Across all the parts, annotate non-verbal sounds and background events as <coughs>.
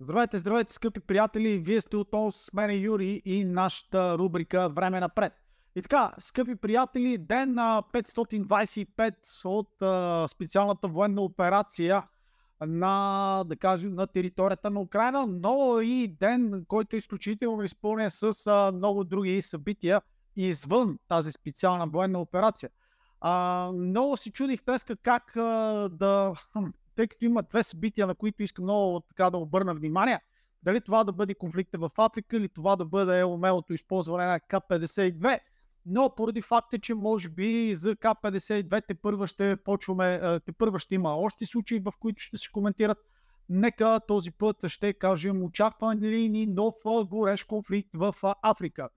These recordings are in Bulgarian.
Здравейте, здравейте, скъпи приятели! Вие сте отново с мен Юри и нашата рубрика Време напред. И така, скъпи приятели, ден на 525 от а, специалната военна операция на, да кажем, на територията на Украина, но и ден, който е изключително изпълнен с а, много други събития извън тази специална военна операция. А, много се чудих днес как а, да тъй като има две събития, на които искам много така да обърна внимание. Дали това да бъде конфликта в Африка или това да бъде умелото използване на К-52, но поради факта, че може би за К-52 те първа ще почваме, те първа ще има още случаи, в които ще се коментират. Нека този път ще кажем очакван ли ни нов горещ конфликт в Африка.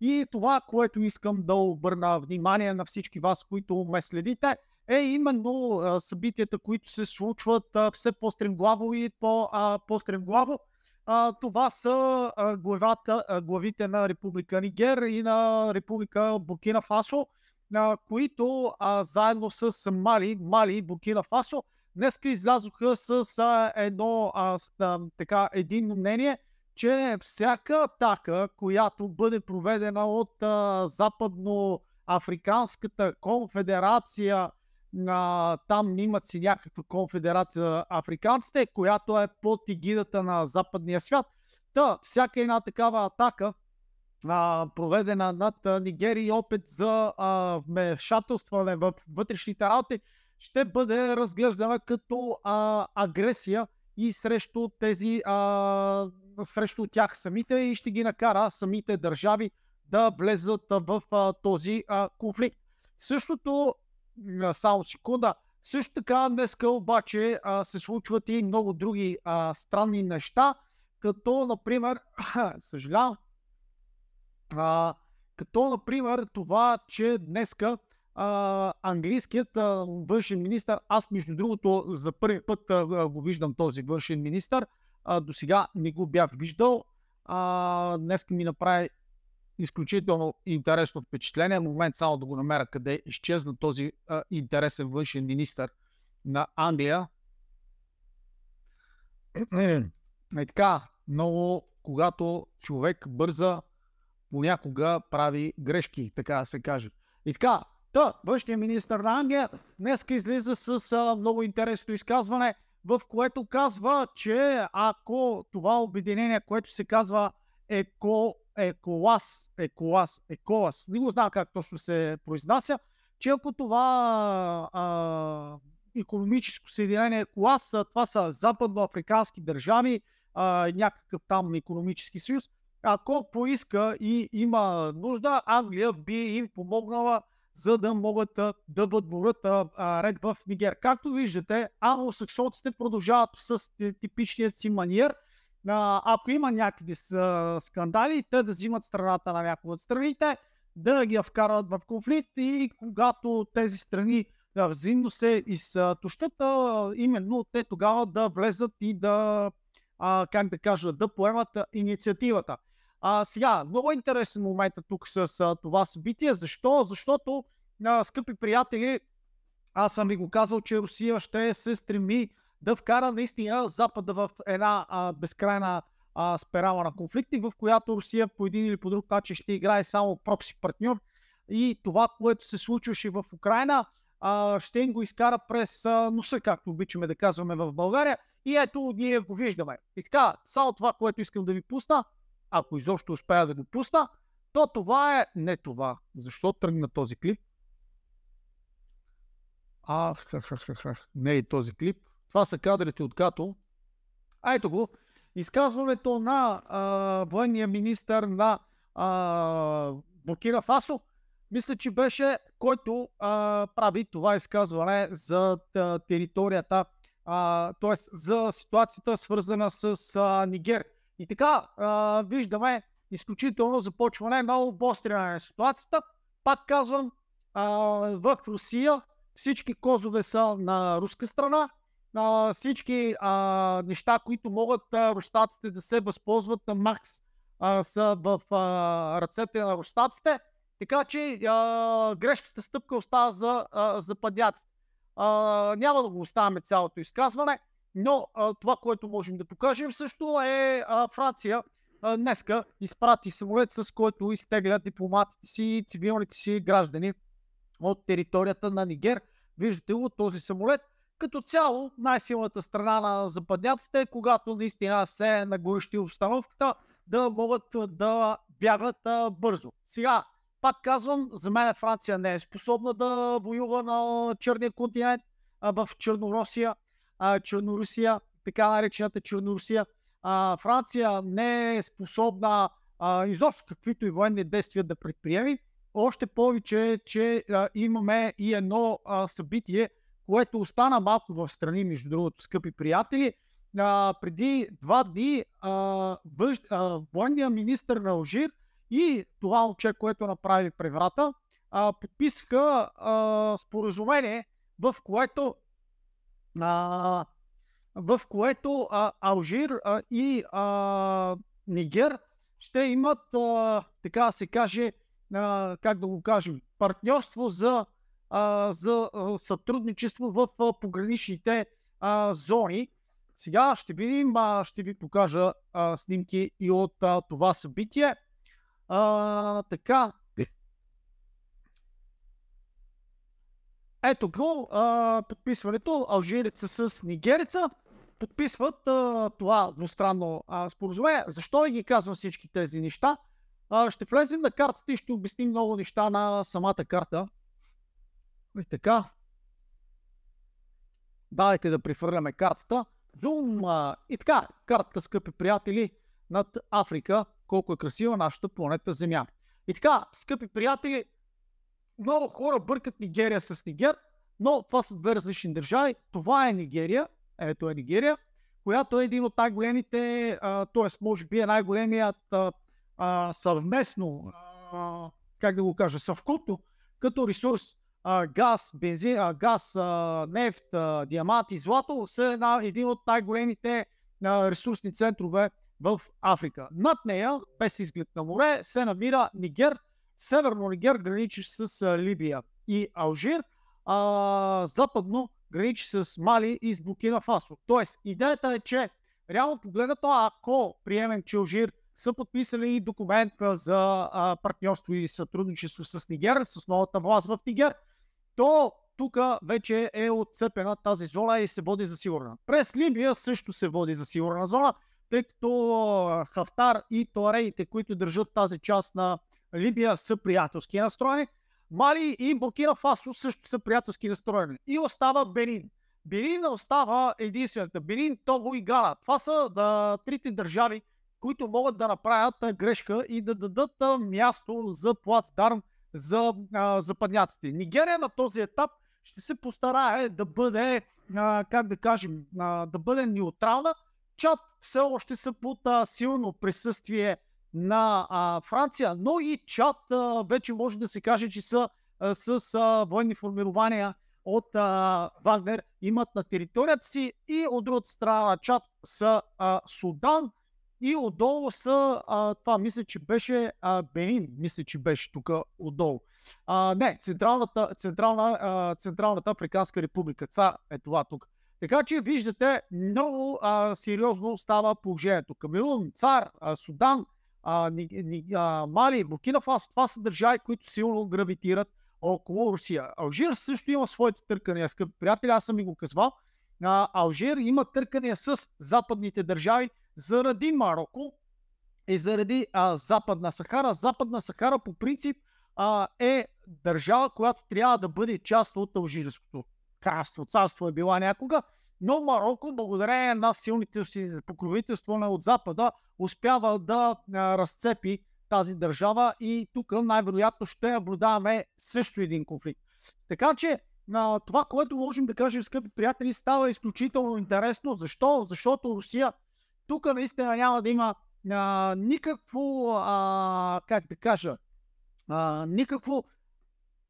И това, което искам да обърна внимание на всички вас, които ме следите – е именно а, събитията, които се случват а, все по-стремглаво и по, а, по-стремглаво. А, това са а, главата, а, главите на Република Нигер и на Република Буркина Фасо, а, които а, заедно с Мали, Мали и Буркина Фасо днеска излязоха с а, едно а, с, а, така, единно мнение, че всяка атака, която бъде проведена от а, западно Африканската конфедерация а, там имат си някаква конфедерация за африканците, която е под егидата на западния свят. Та, всяка една такава атака, а, проведена над а, Нигерия и опит за а, вмешателстване в вътрешните работи, ще бъде разглеждана като а, агресия и срещу тези, а, срещу тях самите и ще ги накара самите държави да влезат в а, този а, конфликт. Същото само секунда. Също така днеска обаче а, се случват и много други а, странни неща, като например, <clears throat> съжалявам, а, като например това, че днеска а, английският а, външен министр, аз между другото за първи път а, го виждам този външен министр, до сега не го бях виждал, а, днес ми направи изключително интересно впечатление. Момент само да го намеря къде изчезна този а, интересен външен министр на Англия. Е така, много, когато човек бърза, понякога прави грешки, така да се каже. И така, Та, външният министр на Англия днес излиза с а, много интересно изказване, в което казва, че ако това обединение, което се казва ЕКО Еколас, Еколас, Еколас, не го знам как точно се произнася, че ако това а, економическо съединение Еколас, това са западноафрикански държави, а, някакъв там економически съюз, ако поиска и има нужда, Англия би им помогнала за да могат а, да въдворят ред в Нигер. Както виждате, англосаксонците продължават с типичния си маниер – а, ако има някакви а, скандали, те да взимат страната на някои от страните, да ги вкарат в конфликт и когато тези страни да, взаимно се изтощат, именно те тогава да влезат и да, а, как да кажа, да поемат инициативата. А, сега, много интересен момент е тук с а, това събитие. Защо? Защото, а, скъпи приятели, аз съм ви го казал, че Русия ще се стреми да вкара наистина Запада в една а, безкрайна а, спирала на конфликти, в която Русия по един или по друг начин ще играе само прокси партньор. И това, което се случваше в Украина, а, ще им го изкара през а, носа, както обичаме да казваме в България. И ето, ние го виждаме. И така, само това, което искам да ви пусна, ако изобщо успея да го пусна, то това е не това. Защо тръгна този клип? А, <laughs> не е и този клип. Това са кадрите от Като. А ето го. Изказването на а, военния министр на а, Буркина Фасо, мисля, че беше, който а, прави това изказване за територията, т.е. за ситуацията свързана с а, Нигер. И така а, виждаме изключително започване на обострена на ситуацията. Пак казвам, а, в Русия всички козове са на руска страна, а, всички а, неща, които могат а, руснаците да се възползват на Макс, а, са в а, ръцете на руснаците. Така че а, грешката стъпка остава за за западяците. няма да го оставяме цялото изказване, но а, това, което можем да покажем също е а, Франция а, днеска изпрати самолет, с който изтеглят дипломатите си, и цивилните си граждани от територията на Нигер. Виждате го, този самолет – като цяло, най-силната страна на западняците е, когато наистина се нагорещи обстановката, да могат да бягат а, бързо. Сега, пак казвам, за мен Франция не е способна да воюва на черния континент, а в Черноросия, а, така наречената Черноросия. А, Франция не е способна а, изобщо каквито и военни действия да предприеми. Още повече, че а, имаме и едно а, събитие, което остана малко в страни, между другото, скъпи приятели. А, преди два дни а, въж, а, военния министр на Алжир и това момче, което направи преврата, а, подписаха а, споразумение, в което а, в което а, Алжир а, и а, Нигер ще имат, а, така да се каже, а, как да го кажем, партньорство за а, за а, сътрудничество в а, пограничните а, зони. Сега ще видим, а, ще ви покажа а, снимки и от а, това събитие. А, така. Ето го, а, подписването алжирица с нигерица подписват а, това двустранно а, споразумение. Защо ги казвам всички тези неща? А, ще влезем на картата и ще обясним много неща на самата карта, и така. Давайте да прехвърляме картата. Зум! И така, картата, скъпи приятели, над Африка. Колко е красива нашата планета Земя. И така, скъпи приятели, много хора бъркат Нигерия с Нигер, но това са две различни държави. Това е Нигерия, ето е Нигерия, която е един от най-големите, т.е. може би е най-големият а, съвместно, а, как да го кажа, съвкупно, като ресурс а, газ, бензин, а, газ, а, нефт, а, диамант и злато са една, един от най-големите а, ресурсни центрове в Африка. Над нея, без изглед на море, се намира Нигер. Северно Нигер граничи с а, Либия и Алжир. А, западно граничи с Мали и с Букина Фасо. Тоест, идеята е, че реално погледнато, ако приемем, че Алжир са подписали документа за а, партньорство и сътрудничество с Нигер, с новата власт в Нигер, то тук вече е отцепена тази зона и се води за сигурна. През Либия също се води за сигурна зона, тъй като Хафтар и туареите, които държат тази част на Либия, са приятелски настроени. Мали и Буркина Фасо също са приятелски настроени. И остава Бенин. Бенин остава единствената. Бенин, Того и Гана. Това са да, трите държави, които могат да направят грешка и да дадат място за плацдарм за а, западняците. Нигерия на този етап ще се постарае да бъде, а, как да кажем, а, да бъде неутрална. Чад все още са под а, силно присъствие на а, Франция, но и Чад а, вече може да се каже, че са а, с а, военни формирования от а, Вагнер имат на територията си и от другата страна на Чад са а, Судан, и отдолу са, а, това мисля, че беше а, Бенин, мисля, че беше тук отдолу. А, не, Централната, Централна, а, Централната Африканска република, Цар е това тук. Така че виждате, много а, сериозно става положението. Камерун, Цар, а, Судан, а, ни, ни, а, Мали, Буркина Фасо, това са държави, които силно гравитират около Русия. Алжир също има своите търкания, скъпи приятели, аз съм и го казвал. А, Алжир има търкания с западните държави, заради Марокко и заради а, Западна Сахара. Западна Сахара по принцип а, е държава, която трябва да бъде част от Алжирското кралство. Царство е била някога, но Марокко, благодарение на силните си покровителство на от Запада, успява да а, разцепи тази държава и тук най-вероятно ще наблюдаваме също един конфликт. Така че а, това, което можем да кажем, скъпи приятели, става изключително интересно. Защо? Защото Русия тук наистина няма да има а, никакво, а, как да кажа, а, никакво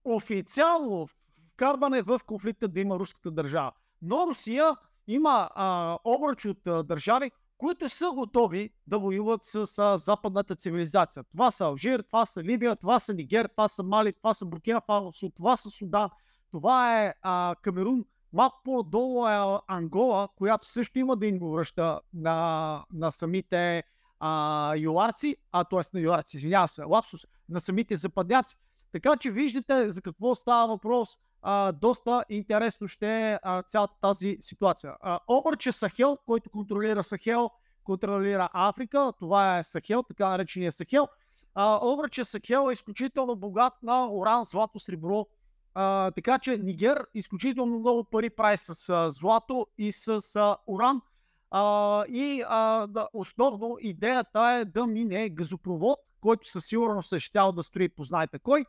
официално вкарване в конфликта да има руската държава. Но Русия има а, обръч от а, държави, които са готови да воюват с а, западната цивилизация. Това са Алжир, това са Либия, това са Нигер, това са Мали, това са Буркина това са Судан, това е а, Камерун, Малко по-долу е Ангола, която също има да им го връща на, на самите а, юарци, а т.е. на юарци, извинява се, лапсус, на самите западняци. Така че виждате за какво става въпрос. А, доста интересно ще е цялата тази ситуация. А, обърче Сахел, който контролира Сахел, контролира Африка. Това е Сахел, така наречения Сахел. А, Сахел е изключително богат на уран, злато, сребро а, така че Нигер изключително много пари прави с а, злато и с а, уран. А, и а, да, основно идеята е да мине газопровод, който със сигурност е щял да строи, познайте кой,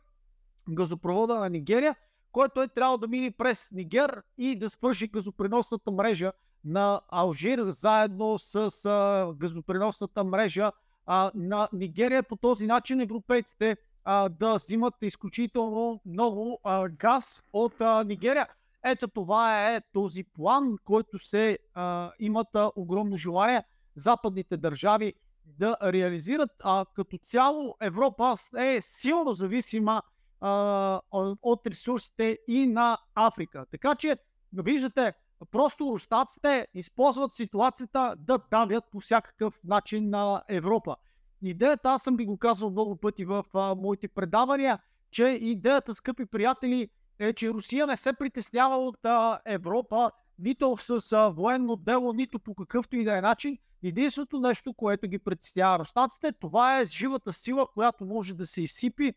газопровода на Нигерия, който е трябвало да мине през Нигер и да свърши газопреносната мрежа на Алжир, заедно с а, газопреносната мрежа а, на Нигерия. По този начин европейците а, да взимат изключително много а, газ от а, Нигерия. Ето това е този план, който се а, имат а, огромно желание западните държави да реализират. А като цяло Европа е силно зависима а, от ресурсите и на Африка. Така че, виждате, просто руснаците използват ситуацията да давят по всякакъв начин на Европа идеята, аз съм ви го казал много пъти в а, моите предавания, че идеята, скъпи приятели, е, че Русия не се притеснява от а, Европа, нито с а, военно дело, нито по какъвто и да е начин. Единственото нещо, което ги притеснява руснаците, това е живата сила, която може да се изсипи,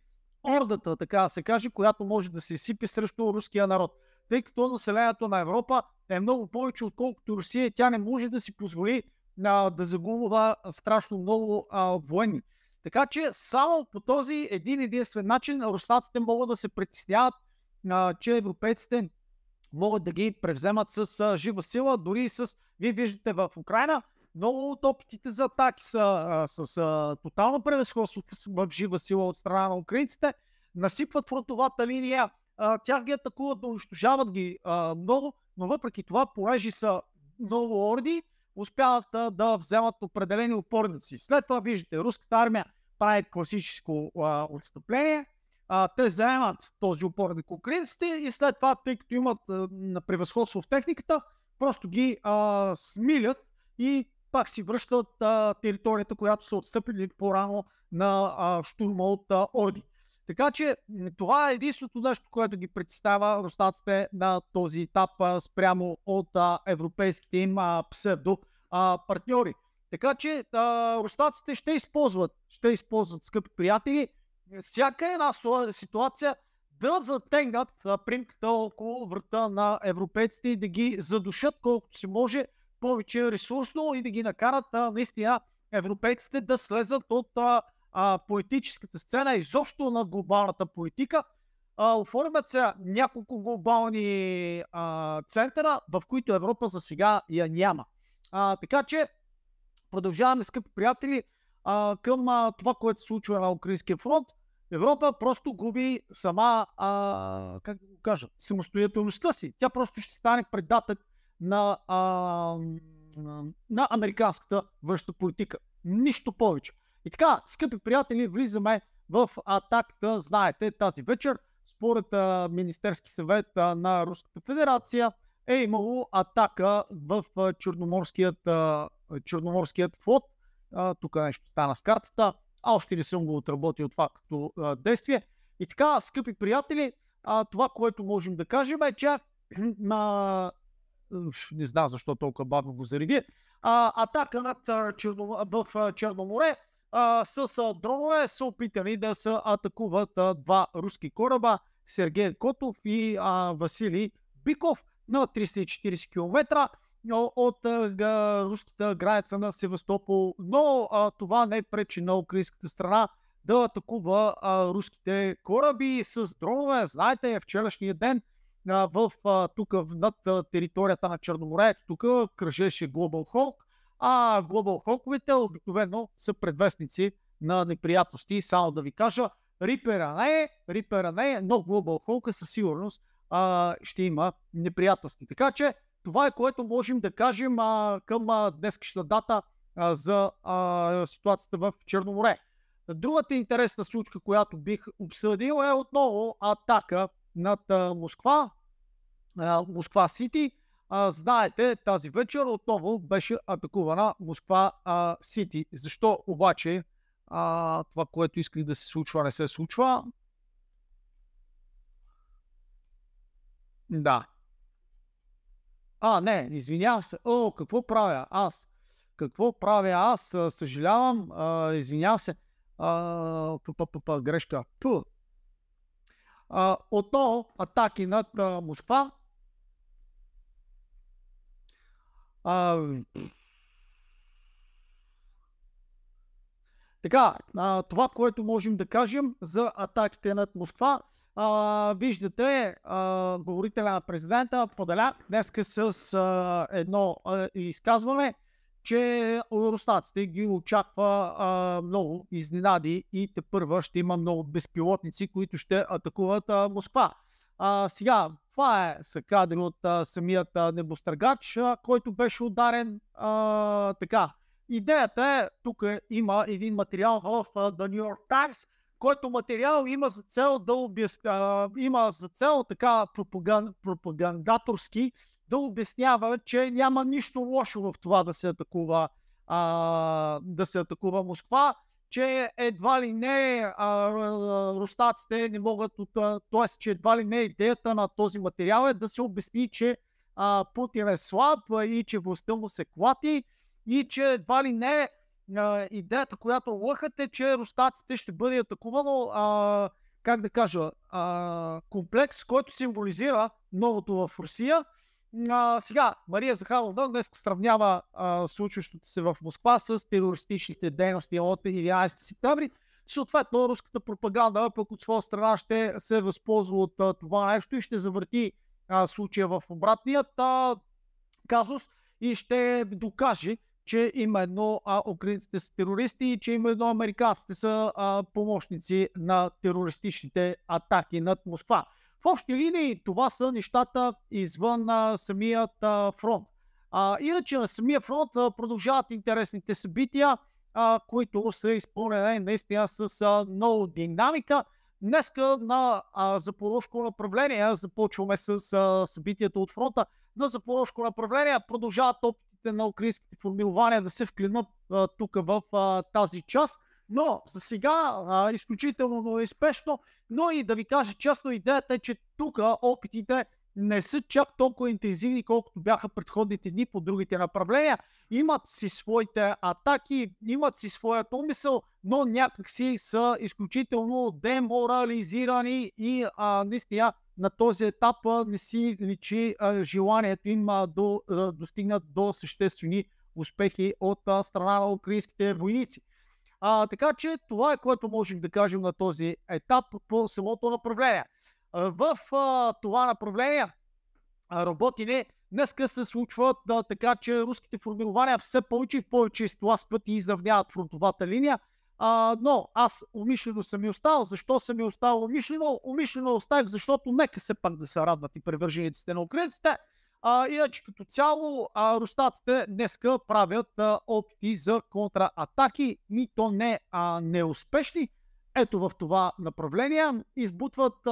ордата, така да се каже, която може да се изсипи срещу руския народ. Тъй като населението на Европа е много повече, отколкото Русия, тя не може да си позволи а, да загубва страшно много а, военни. Така че само по този един единствен начин руснаците могат да се притесняват, а, че европейците могат да ги превземат с а, жива сила, дори и с, вие виждате в Украина, много от опитите за атаки са а, с а, тотално превъзходство в жива сила от страна на украинците, насипват фронтовата линия, а, тях ги атакуват, унищожават ги а, много, но въпреки това, понеже са много орди, успяват да, да вземат определени опорници. След това виждате, руската армия прави класическо а, отстъпление, а, те заемат този опорник украинците и след това, тъй като имат а, на превъзходство в техниката, просто ги а, смилят и пак си връщат а, територията, която са отстъпили по-рано на а, штурма от а, Орди. Така че това е единственото нещо, което ги представя руснаците на този етап а, спрямо от а, европейските им а, псевдо а, партньори. Така че а, руснаците ще използват, ще използват, скъпи приятели, всяка една ситуация да затегнат примката около врата на европейците и да ги задушат колкото се може повече ресурсно и да ги накарат а, наистина европейците да слезат от а, а, политическата сцена, изобщо на глобалната политика. А, оформят се няколко глобални а, центъра, в които Европа за сега я няма. А, така че продължаваме, скъпи приятели, а, към а, това, което се случва на Украинския фронт. Европа просто губи сама, а, как да го кажа, самостоятелността си. Тя просто ще стане предатък на, а, на американската външна политика. Нищо повече. И така, скъпи приятели, влизаме в атаката, знаете, тази вечер, според а, Министерски съвет а, на Руската федерация, е имало атака в а, Черноморският, а, Черноморският флот. А, тук нещо стана с картата. А още не съм го отработил това като а, действие. И така, скъпи приятели, а, това, което можем да кажем е, че <clears throat> а, не знам защо толкова бавно го зареди, а, атака над Черно, в Черно море а, с а, дронове са опитани да се атакуват а, два руски кораба Сергей Котов и а, Василий Биков на 340 км от а, руската граница на Севастопол, но а, това не пречи на украинската страна да атакува а, руските кораби с дронове. Знаете, вчерашния ден а, в, а, тук над а, територията на Черноморе, тук кръжеше Global Hawk, а Global хоковете обикновено са предвестници на неприятности. Само да ви кажа, Рипера не е, Рипера не е, но Global Hulk е със сигурност а, ще има неприятности. Така че това е което можем да кажем а, към а, днескашна дата а, за а, ситуацията в Черноморе. Другата интересна случка, която бих обсъдил е отново атака над а, Москва, а, Москва Сити а, знаете, тази вечер отново беше атакувана Москва а, Сити. Защо обаче а, това, което исках да се случва, не се случва? Да. А, не, извинявам се. О, какво правя аз? Какво правя аз? Съжалявам, а, извинявам се. А, грешка. А, отново атаки над Москва А, така, а, това, което можем да кажем за атаките над Москва, а, виждате а, говорителя на президента поделя днеска с а, едно а, изказване, че руснаците ги очаква а, много изненади и те първа ще има много безпилотници, които ще атакуват а, Москва. А, сега, това е, са кадри от а, самият а, небостъргач, а, който беше ударен а, така. Идеята е, тук има един материал в а, The New York Times, който материал има за цел да обясня, има за цел така пропаган, пропагандаторски да обяснява, че няма нищо лошо в това да се атакува, а, да се атакува Москва че едва ли не а, руснаците не могат, т.е. че едва ли не идеята на този материал е да се обясни, че а, Путин е слаб и че властта му се клати и че едва ли не а, идеята, която лъхат е, че ростаците ще бъде атакувано, а, как да кажа, а, комплекс, който символизира новото в Русия – а, сега, Мария Захарова днес сравнява а, случващото се в Москва с терористичните дейности от 11 септември. Съответно, руската пропаганда пък от своя страна ще се възползва от а, това нещо и ще завърти а, случая в обратният а, казус и ще докаже, че едно а, украинците са терористи и че има едно американците са а, помощници на терористичните атаки над Москва. В общи линии това са нещата извън а, самият а, фронт. А, иначе на самия фронт а, продължават интересните събития, а, които са изпълнени наистина с а, много динамика. Днеска на а, запорожко направление започваме с а, събитията от фронта. На запорожко направление продължават опитите на украинските формирования да се вклинат а, тук в а, тази част. Но за сега а, изключително е спешно, но и да ви кажа честно, идеята е, че тук опитите не са чак толкова интензивни, колкото бяха предходните дни по другите направления. Имат си своите атаки, имат си своят умисъл, но някакси са изключително деморализирани и а, наистина на този етап а, не си личи а, желанието им а, до, а, достигнат до съществени успехи от а, страна на украинските войници. А, така че това е което можем да кажем на този етап по самото направление. В а, това направление работине днеска се случват да, така, че руските формирования все повече и повече изтласкват и изравняват фронтовата линия. А, но аз умишлено съм и остал. Защо съм и остал умишлено? Умишлено остах, защото нека се пак да се радват и превържениците на украинците. А, иначе като цяло а, руснаците днеска правят а, опити за контратаки нито не а, неуспешни. Ето в това направление избутват а,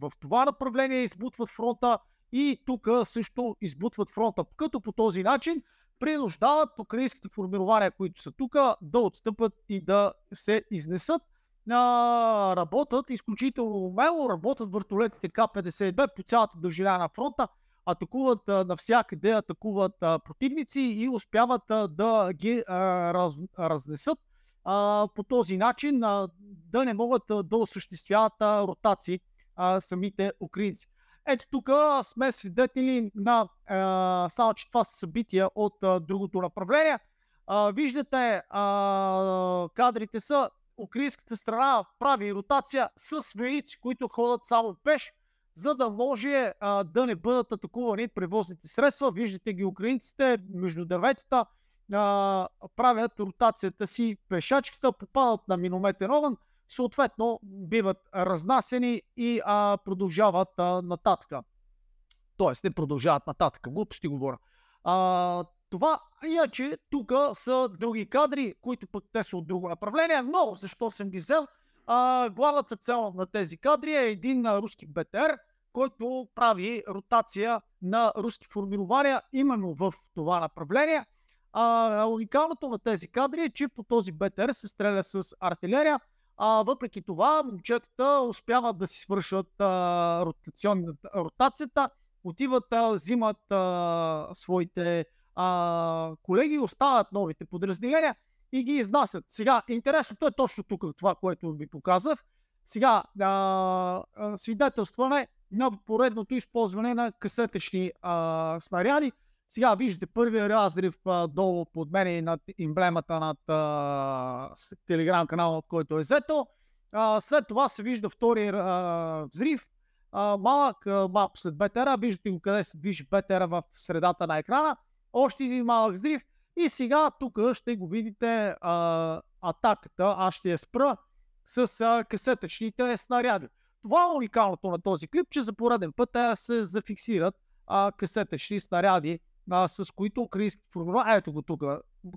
в това направление избутват фронта и тук също избутват фронта, като по този начин принуждават украинските формирования, които са тук, да отстъпат и да се изнесат. А, работят изключително умело, работят въртолетите К-52 по цялата дължина на фронта, атакуват а, навсякъде, атакуват а, противници и успяват а, да ги а, раз, разнесат а, по този начин а, да не могат а, да осъществяват а, ротации а, самите украинци. Ето тук сме свидетели на а, само, че това са събития от а, другото направление. А, виждате, а, кадрите са украинската страна прави ротация с войници, които ходят само пеш за да може а, да не бъдат атакувани превозните средства. Виждате ги украинците между дърветата а, правят ротацията си пешачката, попадат на минометен огън, съответно биват разнасени и а, продължават а, нататък. Тоест, не продължават нататък. Глупости говоря. А, това, иначе, тук са други кадри, които пък те са от друго направление, но защо съм ги взел? а, главната цел на тези кадри е един а, руски БТР, който прави ротация на руски формирования именно в това направление. А, уникалното на тези кадри е, че по този БТР се стреля с артилерия. А, въпреки това, момчетата успяват да си свършат а, ротацията, отиват, а, взимат а, своите а, колеги, остават новите подразделения и ги изнасят. Сега, интересното е точно тук, това, което ви показах. Сега, а, а, свидетелстване на поредното използване на късетъчни а, снаряди. Сега виждате първия разрив а, долу под мен и над емблемата над а, телеграм канала, от който е взето. А, след това се вижда втори а, взрив, а, малък, а, малко след БТР, виждате го къде се движи БТР в средата на екрана. Още един малък взрив и сега тук ще го видите а, атаката, аз ще я спра с а, касетъчните снаряди. Това е уникалното на този клип, че за пореден път е, се зафиксират а, касетъчни снаряди, а, с които украински формула. Ето го тук,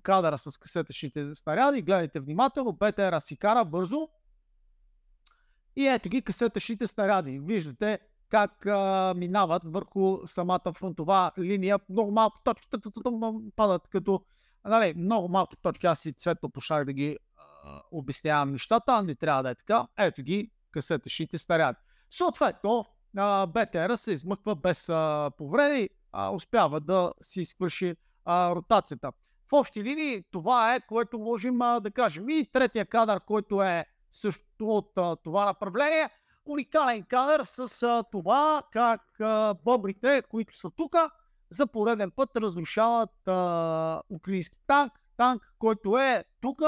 кадъра с касетъчните снаряди. Гледайте внимателно, БТР си кара бързо. И ето ги касетъчните снаряди. Виждате как а, минават върху самата фронтова линия. Много малко точки падат като... Нали, много малко точки. Аз си цветно пошах да ги а, обяснявам нещата. Не трябва да е така. Ето ги късете шите снаряди. Съответно, а, БТР се измъква без а, повреди. А, успява да си свърши а, ротацията. В общи линии това е, което можем а, да кажем. И третия кадър, който е също от а, това направление – уникален кадър с а, това как а, бобрите, които са тук, за пореден път разрушават а, украински танк, танк, който е тук.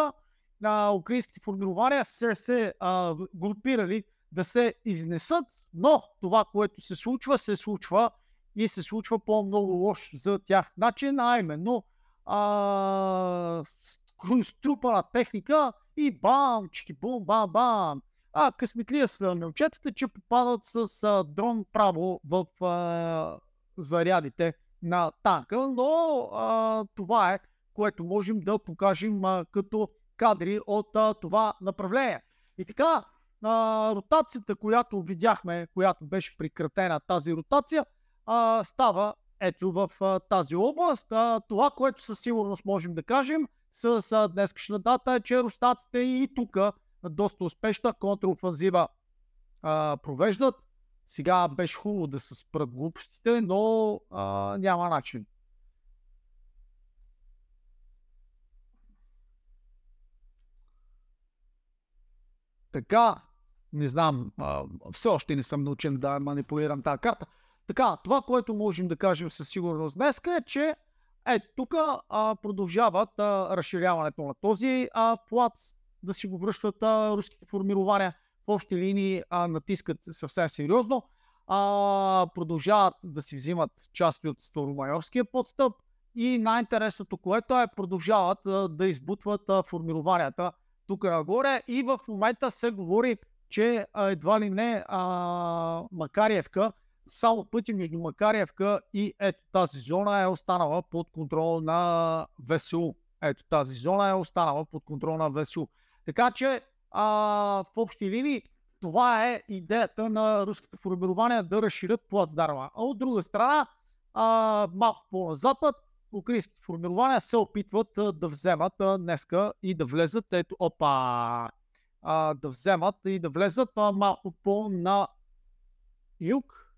Украинските формирования са се а, групирали да се изнесат, но това, което се случва, се случва и се случва по много лош за тях начин, а именно а, струпана техника и бам, чики бум, бам, бам а късметлия са мелчетата, че попадат с а, дрон право в а, зарядите на танка, но а, това е, което можем да покажем а, като кадри от а, това направление. И така, а, ротацията, която видяхме, която беше прекратена тази ротация, а, става ето в а, тази област. А, това, което със сигурност можем да кажем с а, днескашна дата е, че ростаците и тук доста успешна контраофанзива а, провеждат. Сега беше хубаво да се спрат глупостите, но а, няма начин. Така, не знам, а, все още не съм научен да манипулирам тази карта. Така, това, което можем да кажем със сигурност днес е, че е, тук продължават а, разширяването на този а, плац да си го връщат а, руските формирования. В общи линии а, натискат съвсем сериозно. А, продължават да си взимат части от Старомайорския подстъп и най-интересното, което е, продължават а, да избутват а, формированията тук нагоре и в момента се говори, че а, едва ли не а, Макариевка, само пъти между Макариевка и ето тази зона е останала под контрол на ВСУ. Ето тази зона е останала под контрол на ВСУ. Така че а, в общи линии това е идеята на руските формирования да разширят плацдарма. А от друга страна, а, малко по-назапад, украинските формирования се опитват а, да вземат а, днеска и да влезат, ето, опа, а, да вземат и да влезат а, малко по-на юг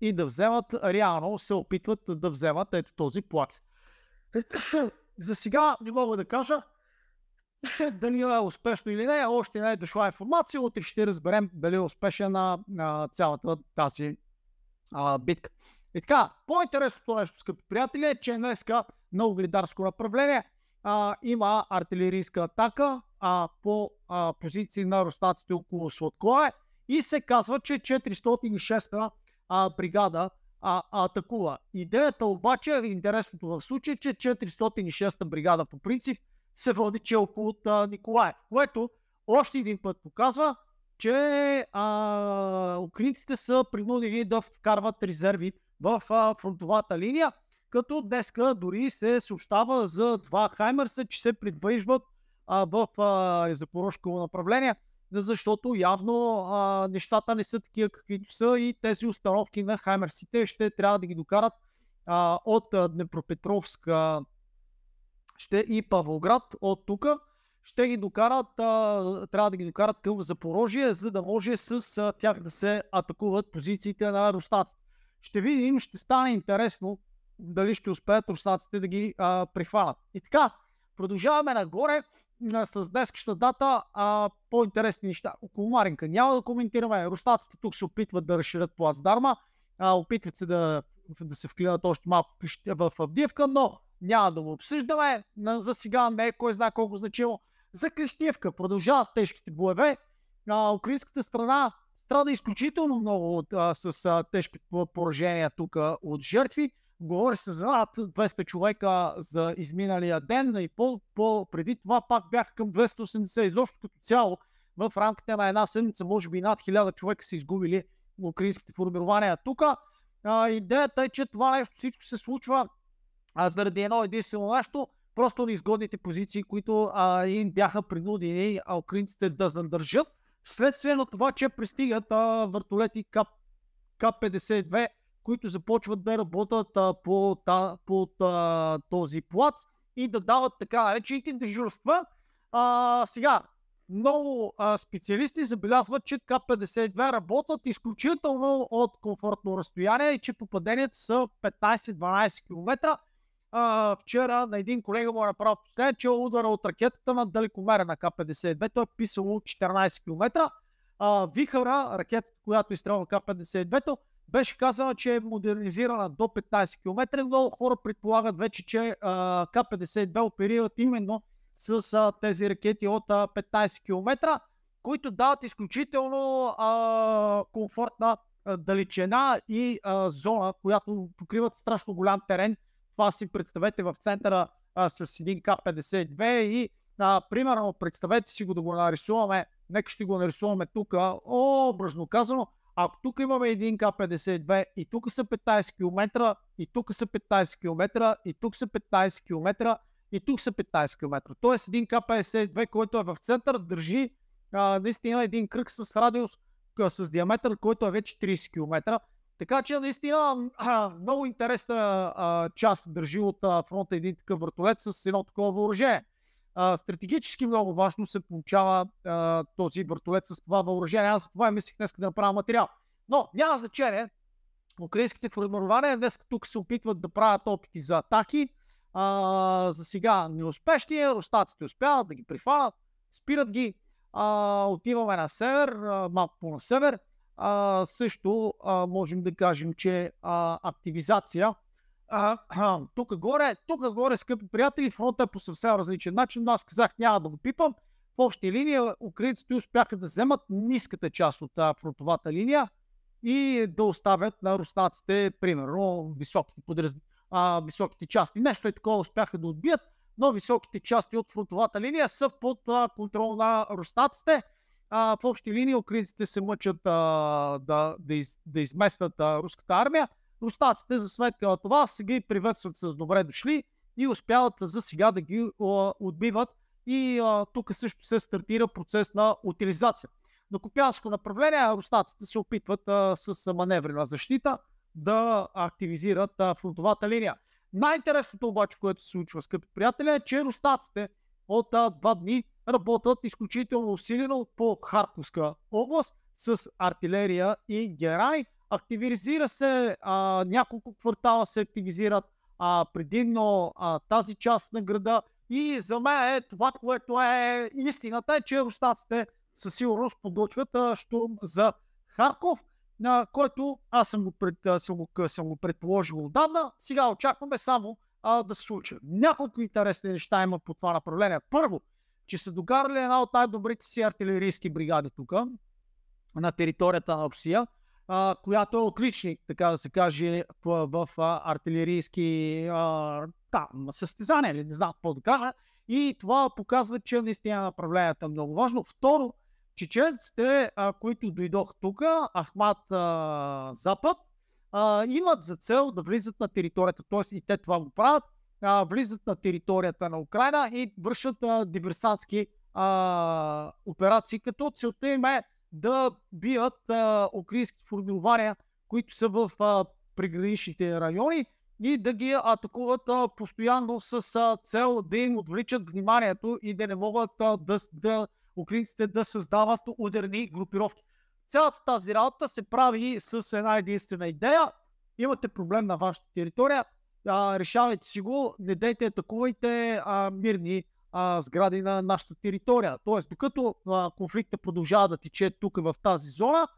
и да вземат, реално се опитват да вземат ето този плац. Е, за сега не мога да кажа, е, дали е успешно или не, още не е дошла информация, утре ще разберем дали е успешна на цялата тази а, битка. И така, по-интересното нещо, скъпи приятели, е, че днеска на Угледарско направление а, има артилерийска атака а, по а, позиции на ростаците около Сладкое и се казва, че 406-та а, бригада а, атакува. Идеята обаче, интересното в случая, че 406-та бригада по принцип се води водиче около а, Николаев, което още един път показва, че а, украинците са принудени да вкарват резерви в а, фронтовата линия, като днеска дори се съобщава за два Хаймерса, че се придвижват а, в запорожко направление, защото явно а, нещата не са такива каквито са и тези установки на Хаймерсите ще трябва да ги докарат а, от Днепропетровска ще и Павлоград от тук ще ги докарат, а, трябва да ги докарат към Запорожие, за да може с а, тях да се атакуват позициите на руснаците. Ще видим, ще стане интересно дали ще успеят руснаците да ги а, прихванат. И така, продължаваме нагоре а, с днескаща дата а, по-интересни неща. Около Маринка няма да коментираме. Руснаците тук се опитват да разширят плацдарма, а, опитват се да, да се вклинат още малко в Авдиевка, но няма да го обсъждаме. За сега не е кой знае колко значимо. За Крещевка продължават тежките боеве. А, украинската страна страда изключително много от, а, с а, тежки поражения тук от жертви. Говори се за над 200 човека за изминалия ден и по, по, преди това пак бяха към 280. Изобщо като цяло в рамките на една седмица може би над 1000 човека са изгубили украинските формирования тук. Идеята е, че това нещо всичко се случва а, заради едно единствено нещо, просто неизгодните позиции, които а, им бяха принудени а, украинците да задържат, следствие на това, че пристигат а, вертолети К, К-52, които започват да работят а, по, та, по та, този плац и да дават така речените дежурства. А, сега, много а, специалисти забелязват, че К-52 работят изключително от комфортно разстояние и че попаденията са 15-12 км, а, вчера на един колега му е направил впечатление, че е удара от ракетата на далекомера на К-52. Той е писало 14 км. А, вихара, ракетата, която изстрелва К-52, беше казано, че е модернизирана до 15 км. Много хора предполагат вече, че К-52 оперират именно с а, тези ракети от а, 15 км, които дават изключително а, комфортна а, далечина и а, зона, която покриват страшно голям терен това си представете в центъра а, с един К52 и а, примерно представете си го да го нарисуваме, нека ще го нарисуваме тук, образно казано, ако тук имаме един К52 и тук са 15 км, и тук са 15 км, и тук са 15 км, и тук са 15 км. Тоест един К52, който е в център, държи а, наистина един кръг с радиус, с диаметър, който е вече 30 км. Така че наистина <clears throat> много интересна а, част държи от а, фронта един такъв въртолет с едно такова въоръжение. А, стратегически много важно се получава а, този въртолет с това въоръжение. Аз за това и мислих днес да направя материал. Но няма значение. Украинските формирования днес тук се опитват да правят опити за атаки. А, за сега неуспешни, руснаците успяват да ги прихванат, спират ги. А, отиваме на север, малко по-на север а, също а, можем да кажем, че а, активизация. А, а, <clears throat> тук горе, тук горе, скъпи приятели, фронта е по съвсем различен начин, но аз казах няма да го пипам. В общи линия украинците успяха да вземат ниската част от а, фронтовата линия и да оставят на руснаците, примерно, високите, подраз... а, високите части. Нещо е такова успяха да отбият, но високите части от фронтовата линия са под а, контрол на руснаците а, в общи линии украинците се мъчат а, да, да, из, да изместят а, руската армия. Рустаците за сметка на това се ги приветстват с добре дошли и успяват за сега да ги а, отбиват. И а, тук също се стартира процес на утилизация. На Купянско направление рустаците се опитват а, с маневрена защита да активизират а, фронтовата линия. Най-интересното обаче, което се случва, скъпи приятели, е, че рустаците от а, два дни работят изключително усилено по Харковска област с артилерия и герани. Активизира се, а, няколко квартала се активизират а, предимно а, тази част на града и за мен е това, което е истината е, че руснаците със сигурност подготвят штурм за Харков, на който аз съм го, пред, съм го, съм го предположил отдавна. Сега очакваме само а, да се случи. Няколко интересни неща има по това направление. Първо, че са докарали една от най-добрите си артилерийски бригади тук, на територията на Русия, а, която е отличник, така да се каже, в, в а, артилерийски а, там, състезания, или не знам какво да кажа. И това показва, че наистина направлението е много важно. Второ, чеченците, а, които дойдох тук, Ахмат а, Запад, а, имат за цел да влизат на територията, т.е. и те това го правят, а, влизат на територията на Украина и вършат а, диверсантски а, операции, като целта им е да бият а, украински формирования, които са в а, приграничните райони и да ги атакуват а, постоянно с а, цел да им отвличат вниманието и да не могат а, да, да украинците да създават ударни групировки. Цялата тази работа се прави с една единствена идея. Имате проблем на вашата територия, а, решавайте си го, не дайте атакувайте а, мирни а, сгради на нашата територия. Тоест, докато а, конфликта продължава да тече тук в тази зона,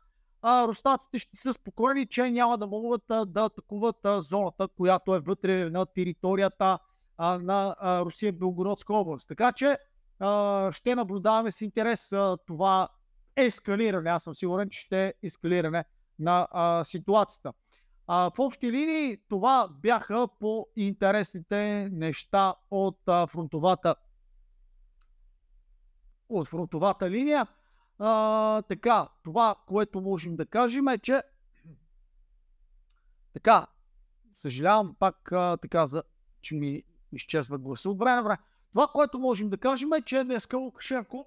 а, ростаците ще са спокойни, че няма да могат а, да атакуват а, зоната, която е вътре на територията а, на а, Русия Белгородска област. Така че а, ще наблюдаваме с интерес а, това ескалиране. Аз съм сигурен, че ще ескалираме на а, ситуацията. А, в общи линии това бяха по интересните неща от а, фронтовата от фронтовата линия. А, така, това, което можем да кажем е, че така, съжалявам пак а, така, за, че ми изчезва гласа от време на време. Това, което можем да кажем е, че днес Лукашенко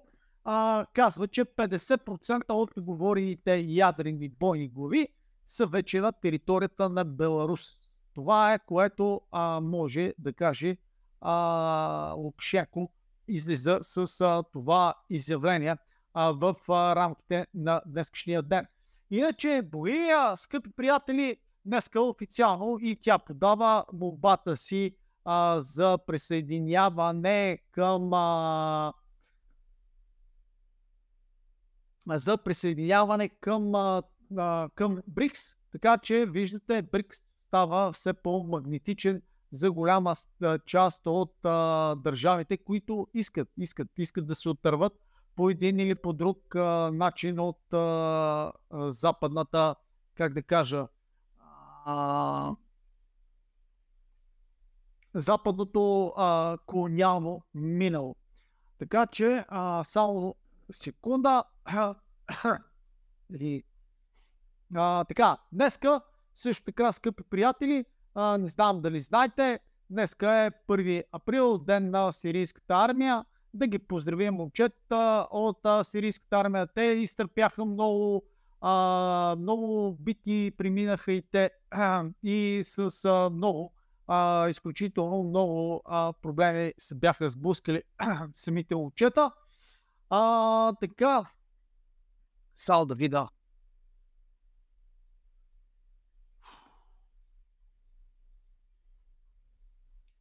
казва, че 50% от говорените ядрени бойни глави са вече на територията на Беларус. Това е което а, може да каже а, Лукшеко излиза с а, това изявление а, в а, рамките на днескашния ден. Иначе Бория, скъпи приятели, днеска официално и тя подава молбата си а, за присъединяване към а, за присъединяване към а, а, към БРИКС. Така че, виждате, БРИКС става все по-магнетичен за голяма част от а, държавите, които искат, искат, искат да се отърват по един или по друг а, начин от а, а, западната, как да кажа, а, западното а, колониално минало. Така че, а, само секунда. <coughs> И а, така, днеска също така, скъпи приятели, а, не знам дали знаете, днеска е 1 април, ден на сирийската армия. Да ги поздравим момчета от а, сирийската армия. Те изтърпяха много, а, много бити, преминаха и те а, <clears throat> и с а, много, а, изключително много а, проблеми се бяха сблъскали <clears throat> самите момчета. А, така, сал да вида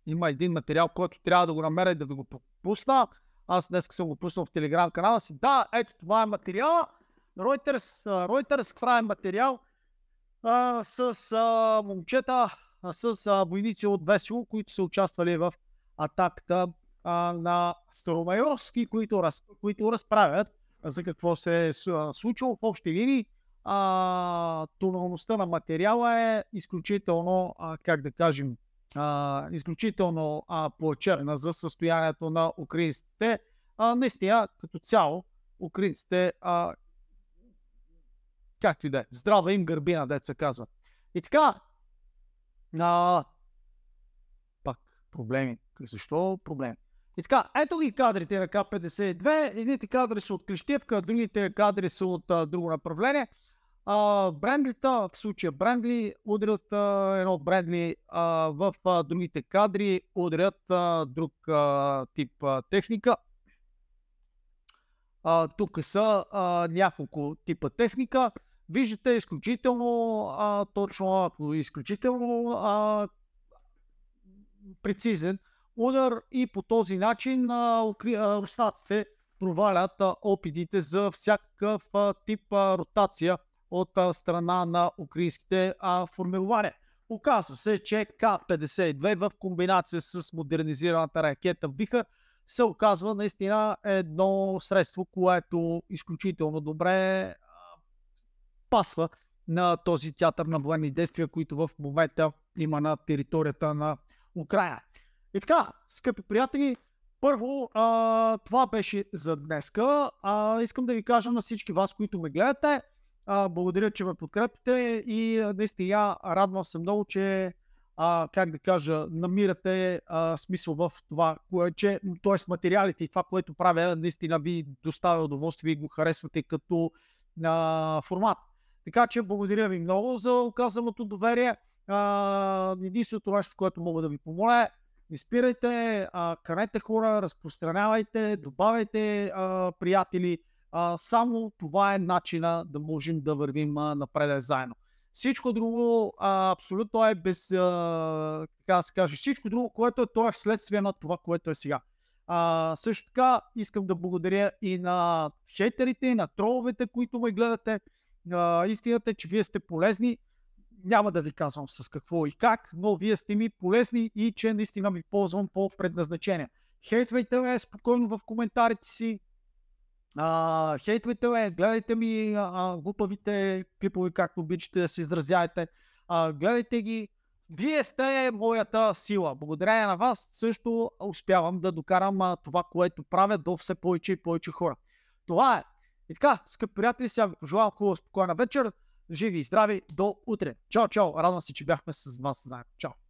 има един материал, който трябва да го намеря и да ви го пропусна. Аз днес съм го пуснал в телеграм канала си. Да, ето това е материала. Reuters, Reuters прави е материал а, с а, момчета, а, с а, войници от ВСУ, които са участвали в атаката а, на Старомайорски, които, раз, които разправят за какво се е случило в общи линии. А, тоналността на материала е изключително, а, как да кажем, а, изключително а, плачевна за състоянието на украинците. А, наистина, като цяло, украинците, а, както и да е, здрава им гърбина, деца казва. И така, а, пак проблеми. Защо проблеми? И така, ето ги кадрите на К-52. Едните кадри са от Клещевка, другите кадри са от а, друго направление. А, брендлита, в случая брендли, удрят а, едно брендли а, в а, другите кадри, удрят а, друг а, тип а, техника. А, тук са а, няколко типа техника. Виждате изключително а, точно, изключително а, прецизен удар и по този начин а, укри, а, руснаците провалят а, опитите за всякакъв а, тип а, ротация – от а, страна на украинските а, формирования. Оказва се, че К-52 в комбинация с модернизираната ракета Вихър се оказва наистина едно средство, което изключително добре а, пасва на този театър на военни действия, които в момента има на територията на Украина. И така, скъпи приятели, първо, а, това беше за днеска. А, искам да ви кажа на всички вас, които ме гледате, а, благодаря, че ме подкрепите и наистина радвам се много, че а, как да кажа, намирате а, смисъл в това, кое, че, т.е. материалите и това, което правя, наистина ви доставя удоволствие и го харесвате като а, формат. Така че благодаря ви много за оказаното доверие. А, единственото нещо, което мога да ви помоля е не спирайте, а, канете хора, разпространявайте, добавяйте а, приятели. А, само това е начина да можем да вървим а, напред заедно. Всичко друго, а, абсолютно е без, а, така да се каже, всичко друго, което е, то е вследствие на това, което е сега. А, също така искам да благодаря и на хейтерите, и на троловете, които ме гледате. А, истината е, че вие сте полезни. Няма да ви казвам с какво и как, но вие сте ми полезни и че наистина ми ползвам по предназначение. Хейтвайте ме спокойно в коментарите си, а, хейтвайте ме, гледайте ми а, глупавите клипове, както обичате да се изразявате, а, гледайте ги. Вие сте моята сила. Благодарение на вас също успявам да докарам а, това, което правя до все повече и повече хора. Това е. И така, скъпи приятели, сега ви хубава спокойна вечер. Живи и здрави. До утре. Чао, чао. Радвам се, че бяхме с вас заедно. Чао.